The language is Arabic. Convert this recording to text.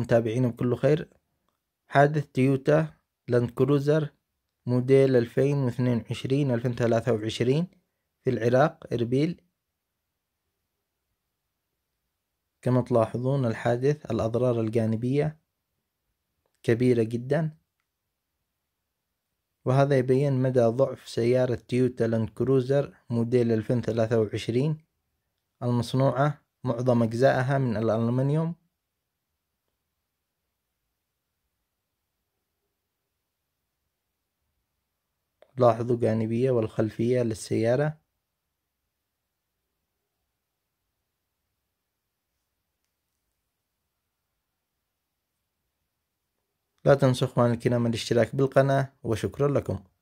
متابعين بكل خير حادث تويوتا لاند كروزر موديل ألفين واثنين وعشرين ألفين ثلاثة وعشرين في العراق إربيل كما تلاحظون الحادث الأضرار الجانبية كبيرة جدا وهذا يبين مدى ضعف سيارة تويوتا لاند كروزر موديل 2023 المصنوعة معظم أجزائها من الألمنيوم لاحظوا جانبية والخلفية للسيارة لا تنسوا اخوان الكرام الاشتراك بالقناة وشكرا لكم